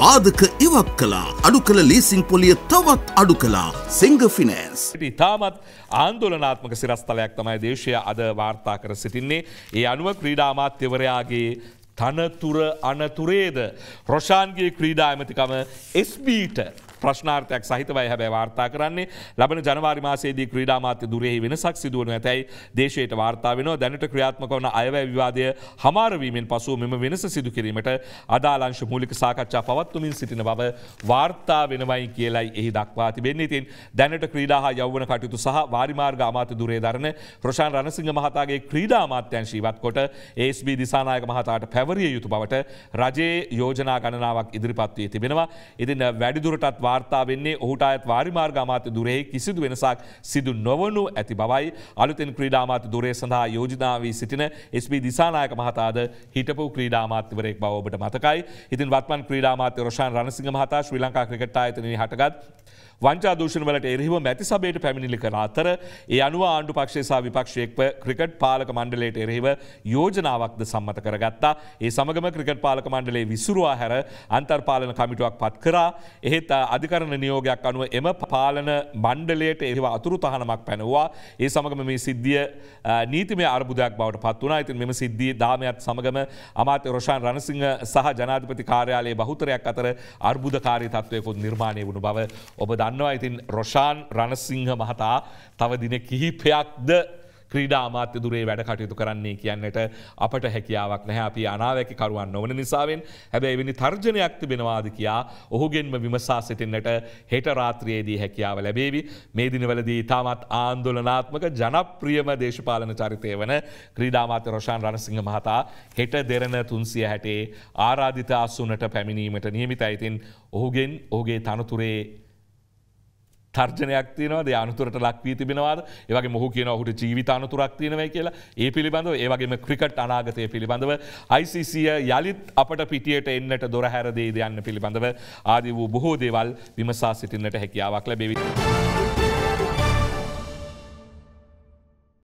බාධක ඉවක් කලා අඩු කළ ලීසිං පොලිය තවත් අඩු කලා සිංහ ෆිනෑන්ස්. ඉතාමත් ආන්දෝලනාත්මක සිරස්ථලයක් තමයි දේශය අද වාර්තා කර සිටින්නේ. ඒ අනුව ක්‍රීඩාමාත්‍යවරයාගේ තනතුර අනතුරේද. රොෂාන්ගේ ක්‍රීඩා ඇමතිකම SBට ප්‍රශ්නාර්ථයක් සහිතවයි හැබැ වාර්තා කරන්නේ ලබන ජනවාරි මාසේදී ක්‍රීඩාමාත්‍ය දුරෙහි වෙනසක් සිදුවන ඇතැයි දේශයට වාර්තා වෙනවා දැනට ක්‍රියාත්මක වන අයවැය විවාදය හමාරවීමෙන් පසුව මෙම වෙනස සිදු කිරීමට අදාලංශ මූලික සාකච්ඡා පවත්වමින් සිටින බව වාර්තා වෙනවයි කියලයි එහි දක්වා තිබෙන්නේ ඉතින් දැනට ක්‍රීඩා හා යෞවන කටයුතු සහ වාරිමාර්ග අමාත්‍ය දුරේ දරන රොෂාන් රණසිංහ මහතාගේ ක්‍රීඩා අමාත්‍යංශීවත් කොට ඒස්බී දිසානායක මහතාට පැව සැවරිය යුතු බවට රජයේ යෝජනා ගණනාවක් ඉදිරිපත්වී තිබෙනවා. ඉතින් වැඩිදුරටත් වාර්තා වෙන්නේ ඔහුට අයත් වාරිමාර්ග අමාත්‍ය දුරෙහි කිසිදු වෙනසක් සිදු නොවනු ඇති බවයි අලුතෙන් ක්‍රීඩාමාත්‍ය දුරේ සඳහා යෝජනා වී සිටින SB දිසානායක මහතාද හිටපු ක්‍රීඩාමාත්‍යවරයෙක් බව ඔබට මතකයි. ඉතින් වත්මන් ක්‍රීඩාමාත්‍ය රොෂාන් රණසිංහ මහතා ශ්‍රී ලංකා ක්‍රිකට් ආයතනයේ හටගත් වංචා දූෂණ වලට එරහිව මැති සබේට පැමිණිලි කර අතර ඒ අනුව ආණ්ඩු පක්ෂය සහ විපක්ෂයෙක්ව ක්‍රිකට් පාලක මණ්ඩලයට එරහිව යෝජනාවක්ද සම්මත කරගත්තා. ඒ සමගම ක්‍රිකට් පාලක මණ්ඩලේ විසුරවා හැර අන්තර්පාලන කමිටුවක් පත් කරා එහෙත් අධිකරණ නියෝගයක් අනුව එම පාලන මණ්ඩලයට එරිවා අතුරු තහනමක් පැනවා ඒ සමගම මේ සිද්ධිය නීතිමය අර්බුදයක් බවට පත් වනා ඉතින් මෙම සිද්ධිය දාමයත් සමගම අමාත්‍ය රෝෂාන් රණසිංහ සහ ජනාධිපති කාර්යාලයේ බහුතරයක් අතර අර්බුදකාරී තත්ත්වයකුත් නිර්මාණය වුණු බව ඔබ දන්නවා ඉතින් රොෂාන් රණසිංහ මහතා තව දින කිහිපයක්ද ක්‍රීඩා අමාත්‍ය දුරේ වැඩ කටයුතු කරන්නේ කියන්නට අපට හැකියාවක් නැහැ අපි අනාවැකි කරුවන් නොවන නිසාවෙන් හැබැයි එවැනි තර්ජනයක් තිබෙනවාද කියා ඔහුගෙන්ම විමසා සිටින්නට හෙට රාත්‍රියේදී හැකියාව ලැබේවි මේ දිනවලදී තාමත් ආන්දොලනාත්මක ජනප්‍රියම දේශපාලන චරිතය වන ක්‍රීඩාමාත්‍ය රෝෂාන් රණසිංහ මහතා හෙට දෙරන තුන්සිය හැටේ ආරාධිත අස්සුනට පැමිණීමට නියමිතයිතින් ඔහුගෙන් ඔහුගේ තනතුරේ තර්ජනයක් තියනවද අනතුරට ලක්වී තිබෙනවාද ඒවගේ මොහ කියන ඔහුට ජීවිතානතුරක් තියනවයි කියලා ඒ පිළිබඳව ඒවගේම ක්‍රිකට් අනාගතය පිළිබඳව ICCය යළිත් අපට පිටියට එන්නට දොර හැරදේ දයන්න පිළිබඳව ආදී වූ බොහෝ දේවල් විමසා සිටින්නට හැකියාවක් ලැබෙවි.